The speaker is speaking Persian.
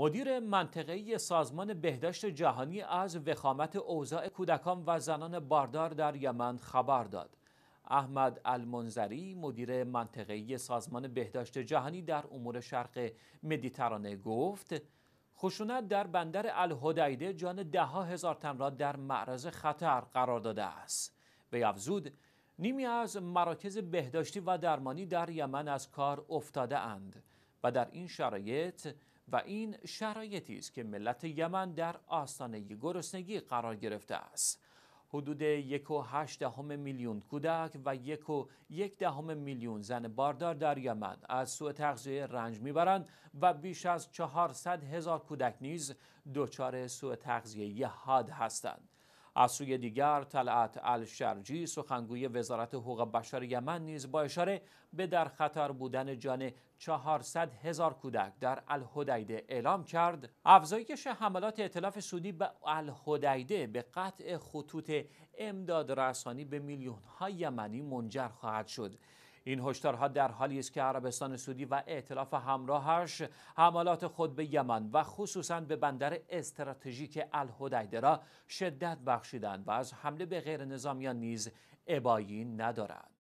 مدیر منطقه‌ای سازمان بهداشت جهانی از وخامت اوضاع کودکان و زنان باردار در یمن خبر داد. احمد المنظری مدیر منطقه‌ای سازمان بهداشت جهانی در امور شرق مدیترانه گفت خشونت در بندر الهدیده جان ده هزار تن را در معرض خطر قرار داده است. به افزود نیمی از مراکز بهداشتی و درمانی در یمن از کار افتاده اند و در این شرایط و این شرایطی است که ملت یمن در آستانه گرسنگی قرار گرفته است حدود یک و هشت دهم میلیون کودک و یک و یک دهم میلیون زن باردار در یمن از سوء تغذیه رنج میبرند و بیش از چهارصد هزار کودک نیز دچار سوء تغذیه حاد هستند از سوی دیگر طلعت الشرجی سخنگوی وزارت حقوق بشر یمن نیز با اشاره به در خطر بودن جان 400 هزار کودک در الهدیده اعلام کرد افزایش حملات اطلاف سودی به الهدیده به قطع خطوط امداد رسانی به میلیون های یمنی منجر خواهد شد این هشدارها در حالی است که عربستان سعودی و ائتلاف همراهش حملات خود به یمن و خصوصا به بندر استراتژیک الحدیده را شدت بخشیدند و از حمله به غیر نظامیان نیز ابایی ندارد